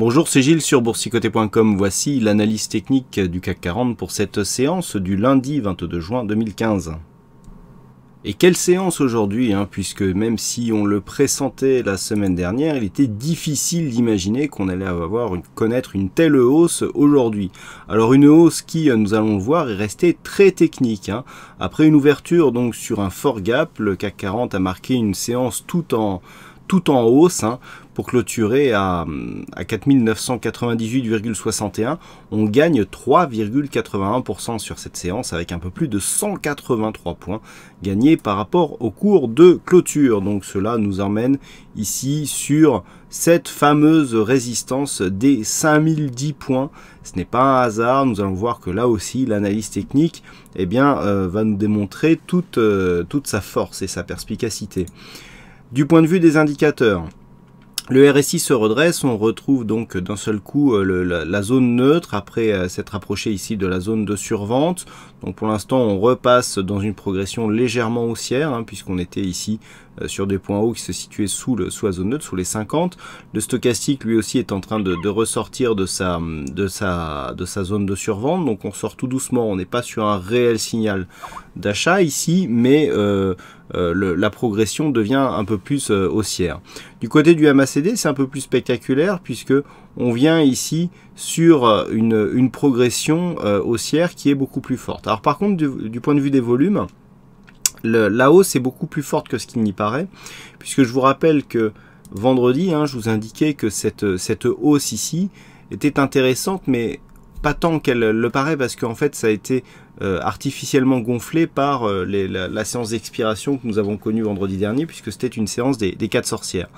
Bonjour, c'est Gilles sur boursicoté.com. Voici l'analyse technique du CAC 40 pour cette séance du lundi 22 juin 2015. Et quelle séance aujourd'hui, hein, puisque même si on le pressentait la semaine dernière, il était difficile d'imaginer qu'on allait avoir connaître une telle hausse aujourd'hui. Alors une hausse qui, euh, nous allons le voir, est restée très technique. Hein. Après une ouverture donc sur un fort gap, le CAC 40 a marqué une séance tout en tout en hausse hein, pour clôturer à, 4998,61. On gagne 3,81% sur cette séance avec un peu plus de 183 points gagnés par rapport au cours de clôture. Donc cela nous emmène ici sur cette fameuse résistance des 5010 points. Ce n'est pas un hasard, nous allons voir que là aussi l'analyse technique eh bien, euh, va nous démontrer toute, euh, toute sa force et sa perspicacité. Du point de vue des indicateurs, le RSI se redresse, on retrouve donc d'un seul coup euh, la, zone neutre après euh, s'être approché ici de la zone de survente. Donc pour l'instant on repasse dans une progression légèrement haussière hein, puisqu'on était ici euh, sur des points hauts qui se situaient sous, le, la zone neutre, sous les 50. Le stochastique, lui aussi, est en train de, ressortir de sa, de, de sa zone de survente. Donc on sort tout doucement, on n'est pas sur un réel signal d'achat ici, mais euh, euh, la progression devient un peu plus haussière. Du côté du MACD, c'est un peu plus spectaculaire puisque on vient ici sur une, progression haussière qui est beaucoup plus forte. Alors par contre, du point de vue des volumes, la hausse est beaucoup plus forte que ce qu'il n'y paraît, puisque je vous rappelle que vendredi, hein, je vous indiquais que cette, cette hausse ici était intéressante, mais pas tant qu'elle le paraît, parce qu'en fait, ça a été euh, artificiellement gonflé par euh, la, séance d'expiration que nous avons connue vendredi dernier, puisque c'était une séance des, quatre sorcières.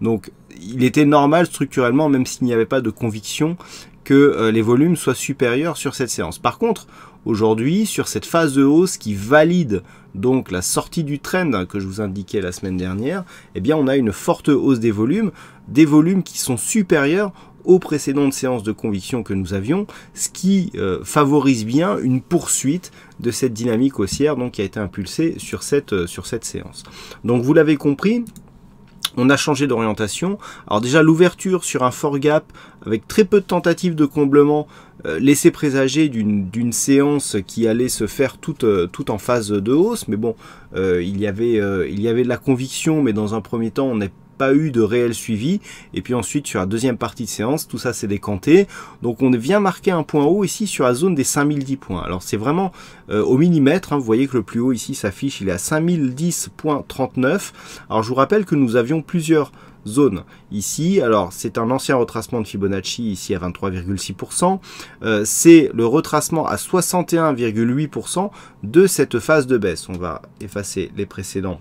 Donc, il était normal structurellement, même s'il n'y avait pas de conviction, que euh, les volumes soient supérieurs sur cette séance. Par contre, aujourd'hui, sur cette phase de hausse qui valide donc la sortie du trend que je vous indiquais la semaine dernière, eh bien on a une forte hausse des volumes, des volumes qui sont supérieurs aux précédentes séances de conviction que nous avions, ce qui euh, favorise bien une poursuite de cette dynamique haussière donc, qui a été impulsée sur cette, euh, sur cette séance. Donc vous l'avez compris, on a changé d'orientation. Alors déjà l'ouverture sur un fort gap avec très peu de tentatives de comblement laissé euh, laissait présager d'une séance qui allait se faire toute, euh, toute en phase de hausse. Mais bon, euh, il, y avait, il y avait de la conviction, mais dans un premier temps on n'est pas eu de réel suivi. Et puis ensuite, sur la deuxième partie de séance, tout ça c'est décanté. Donc on vient marquer un point haut ici sur la zone des 5010 points. Alors c'est vraiment euh, au millimètre, hein. vous voyez que le plus haut ici s'affiche, il est à 5010.39. Alors je vous rappelle que nous avions plusieurs zones ici. Alors c'est un ancien retracement de Fibonacci ici à 23,6%. Euh, c'est le retracement à 61,8% de cette phase de baisse. On va effacer les précédents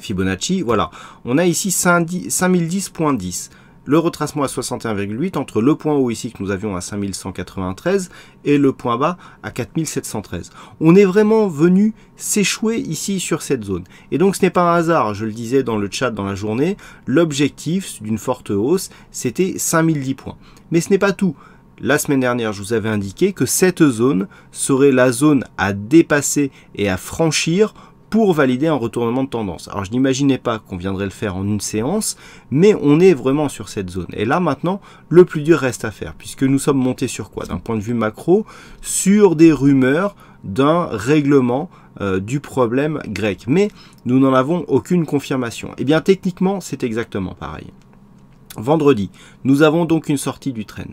Fibonacci, voilà. On a ici 5010.10. Le retracement à 61,8 entre le point haut ici que nous avions à 5193 et le point bas à 4713. On est vraiment venu s'échouer ici sur cette zone. Et donc ce n'est pas un hasard, je le disais dans le chat dans la journée, l'objectif d'une forte hausse c'était 5010 points. Mais ce n'est pas tout. La semaine dernière, je vous avais indiqué que cette zone serait la zone à dépasser et à franchir pour valider un retournement de tendance. Alors je n'imaginais pas qu'on viendrait le faire en une séance, mais on est vraiment sur cette zone. Et là maintenant, le plus dur reste à faire, puisque nous sommes montés sur quoi D'un point de vue macro, sur des rumeurs d'un règlement euh, du problème grec. Mais nous n'en avons aucune confirmation. Et eh bien techniquement, c'est exactement pareil. Vendredi, nous avons donc une sortie du trend.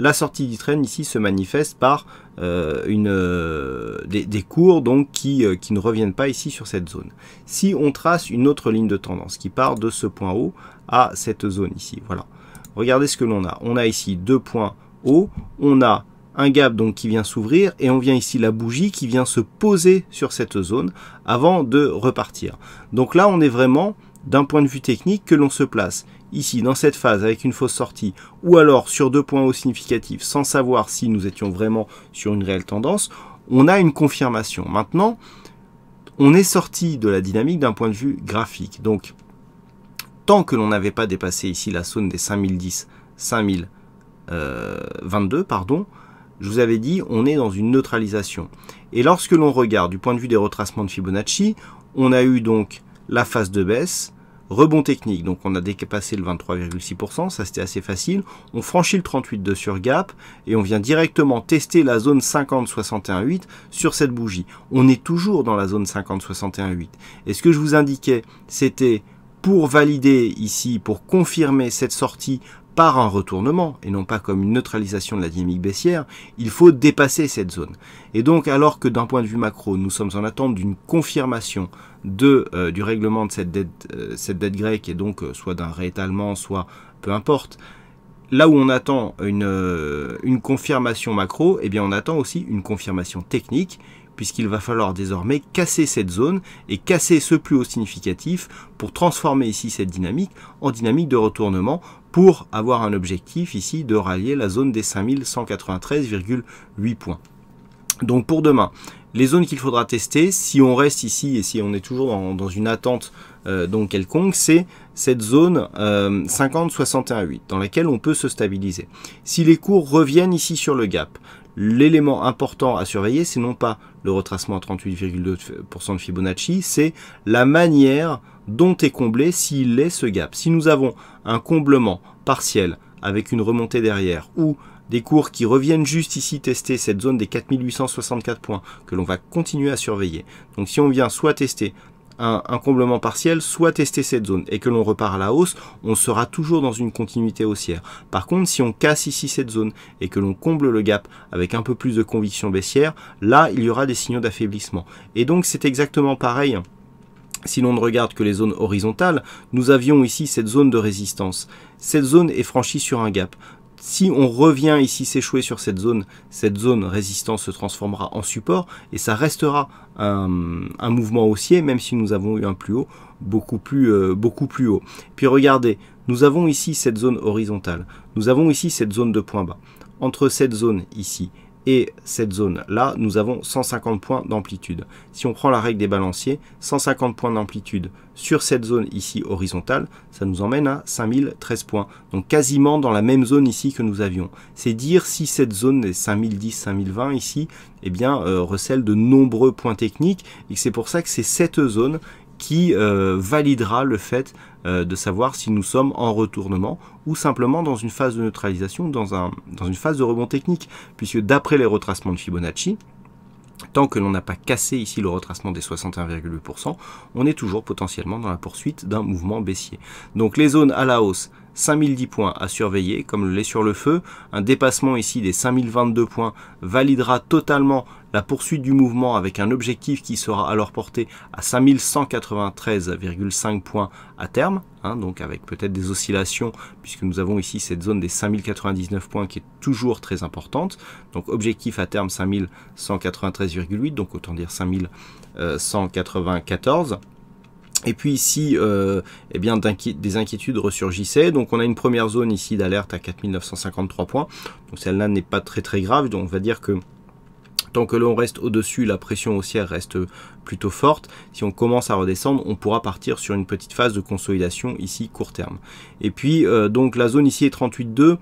La sortie du train ici se manifeste par euh, euh, des, cours donc euh, qui, ne reviennent pas ici sur cette zone. Si on trace une autre ligne de tendance qui part de ce point haut à cette zone ici, voilà. Regardez ce que l'on a. On a ici deux points hauts, on a un gap donc qui vient s'ouvrir et on vient ici la bougie qui vient se poser sur cette zone avant de repartir. Donc là on est vraiment d'un point de vue technique que l'on se place ici, dans cette phase, avec une fausse sortie, ou alors sur deux points hauts significatifs, sans savoir si nous étions vraiment sur une réelle tendance, on a une confirmation. Maintenant, on est sorti de la dynamique d'un point de vue graphique. Donc, tant que l'on n'avait pas dépassé ici la zone des 5010, 5022, euh, pardon, je vous avais dit, on est dans une neutralisation. Et lorsque l'on regarde du point de vue des retracements de Fibonacci, on a eu donc la phase de baisse, Rebond technique, donc on a dépassé le 23,6%, ça c'était assez facile. On franchit le 38 de gap et on vient directement tester la zone 50-61-8 sur cette bougie. On est toujours dans la zone 50-61-8. Et ce que je vous indiquais, c'était pour valider ici, pour confirmer cette sortie par un retournement et non pas comme une neutralisation de la dynamique baissière, il faut dépasser cette zone. Et donc alors que d'un point de vue macro, nous sommes en attente d'une confirmation de, euh, du règlement de cette dette, euh, grecque et donc euh, soit d'un réétalement, soit peu importe, là où on attend une, une confirmation macro, eh bien on attend aussi une confirmation technique, puisqu'il va falloir désormais casser cette zone et casser ce plus haut significatif pour transformer ici cette dynamique en dynamique de retournement pour avoir un objectif ici de rallier la zone des 5193,8 points. Donc pour demain, les zones qu'il faudra tester, si on reste ici et si on est toujours dans, une attente euh, donc quelconque, c'est cette zone 50-61-8 euh, dans laquelle on peut se stabiliser. Si les cours reviennent ici sur le gap, l'élément important à surveiller, c'est non pas le retracement à 38,2% de Fibonacci, c'est la manière dont est comblé s'il est ce gap. Si nous avons un comblement partiel avec une remontée derrière ou des cours qui reviennent juste ici tester cette zone des 4864 points que l'on va continuer à surveiller. Donc si on vient soit tester un, comblement partiel, soit tester cette zone et que l'on repart à la hausse, on sera toujours dans une continuité haussière. Par contre, si on casse ici cette zone et que l'on comble le gap avec un peu plus de conviction baissière, là, il y aura des signaux d'affaiblissement. Et donc, c'est exactement pareil si l'on ne regarde que les zones horizontales, nous avions ici cette zone de résistance. Cette zone est franchie sur un gap si on revient ici s'échouer sur cette zone, cette zone résistance se transformera en support et ça restera un, mouvement haussier, même si nous avons eu un plus haut, beaucoup plus, euh, beaucoup plus haut. Puis regardez, nous avons ici cette zone horizontale, nous avons ici cette zone de point bas. Entre cette zone ici et cette zone-là, nous avons 150 points d'amplitude. Si on prend la règle des balanciers, 150 points d'amplitude sur cette zone ici horizontale, ça nous emmène à 5013 points. Donc quasiment dans la même zone ici que nous avions. C'est dire si cette zone des 5010-5020 ici, eh bien, euh, recèle de nombreux points techniques, et c'est pour ça que c'est cette zone qui euh, validera le fait euh, de savoir si nous sommes en retournement ou simplement dans une phase de neutralisation, dans, dans une phase de rebond technique, puisque d'après les retracements de Fibonacci, tant que l'on n'a pas cassé ici le retracement des 61,8%, on est toujours potentiellement dans la poursuite d'un mouvement baissier. Donc les zones à la hausse, 5010 points à surveiller, comme le lait sur le feu. Un dépassement ici des 5022 points validera totalement la poursuite du mouvement avec un objectif qui sera alors porté à 5193,5 points à terme, hein, donc avec peut-être des oscillations, puisque nous avons ici cette zone des 5099 points qui est toujours très importante. Donc objectif à terme 5193,8, donc autant dire 5194. Et puis ici, euh, eh bien, des inquiétudes ressurgissaient. Donc on a une première zone ici d'alerte à 4953 points. Donc celle-là n'est pas très très grave. Donc on va dire que Tant que l'on reste au-dessus, la pression haussière reste plutôt forte. Si on commence à redescendre, on pourra partir sur une petite phase de consolidation ici court terme. Et puis euh, donc la zone ici est 38.2.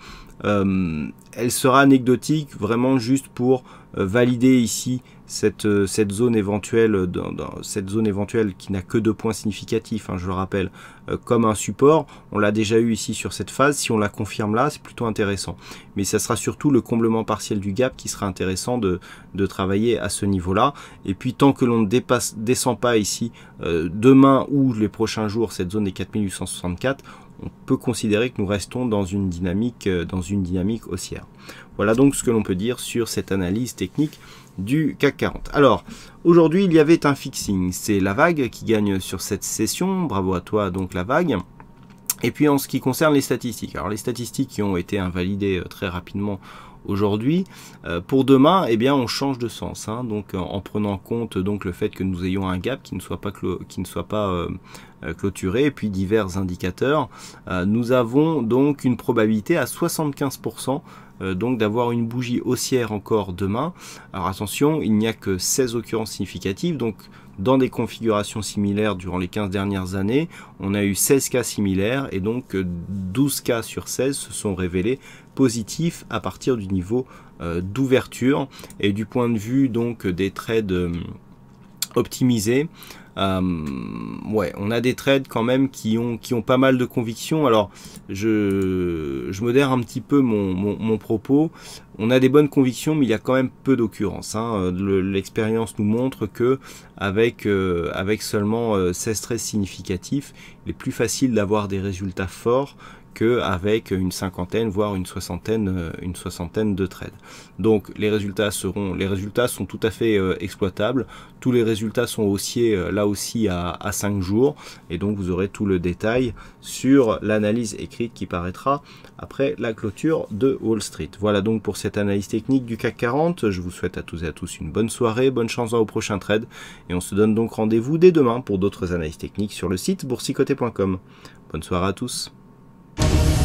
Euh, elle sera anecdotique vraiment juste pour euh, valider ici cette, euh, cette, zone éventuelle, dans, dans, cette zone éventuelle qui n'a que deux points significatifs, hein, je le rappelle, euh, comme un support. On l'a déjà eu ici sur cette phase. Si on la confirme là, c'est plutôt intéressant. Mais ça sera surtout le comblement partiel du gap qui sera intéressant de, de travailler à ce niveau-là. Et puis tant que l'on ne descend pas ici euh, demain ou les prochains jours cette zone des 4864, on peut considérer que nous restons dans une dynamique, dans une dynamique haussière. Voilà donc ce que l'on peut dire sur cette analyse technique du CAC 40. Alors, aujourd'hui, il y avait un fixing. C'est la vague qui gagne sur cette session. Bravo à toi, donc la vague. Et puis en ce qui concerne les statistiques, alors les statistiques qui ont été invalidées euh, très rapidement aujourd'hui, euh, pour demain, eh bien on change de sens. Hein. donc en prenant compte donc le fait que nous ayons un gap qui ne soit pas euh, clôturé, et puis divers indicateurs, nous avons donc une probabilité à 75% euh, donc d'avoir une bougie haussière encore demain. Alors attention, il n'y a que 16 occurrences significatives, donc dans des configurations similaires durant les 15 dernières années, on a eu 16 cas similaires et donc 12 euh, cas sur 16 se sont révélés positifs à partir du niveau euh, d'ouverture et du point de vue donc des trades optimisés. Euh, ouais, on a des trades quand même qui ont, qui ont pas mal de convictions Alors, je, je modère un petit peu mon, mon, propos. On a des bonnes convictions, mais il y a quand même peu d'occurrence. Hein. Euh, l'expérience nous montre que avec, euh, avec seulement 16 trades significatifs, il est plus facile d'avoir des résultats forts avec une cinquantaine, voire une soixantaine, euh, une soixantaine de trades. Donc les résultats seront, les résultats sont tout à fait euh, exploitables. Tous les résultats sont haussiers euh, là aussi à, à 5 jours. Et donc vous aurez tout le détail sur l'analyse écrite qui paraîtra après la clôture de Wall Street. Voilà donc pour cette analyse technique du CAC 40. Je vous souhaite à tous et à tous une bonne soirée, bonne chance au prochain trade. Et on se donne donc rendez-vous dès demain pour d'autres analyses techniques sur le site boursicoté.com. Bonne soirée à tous. you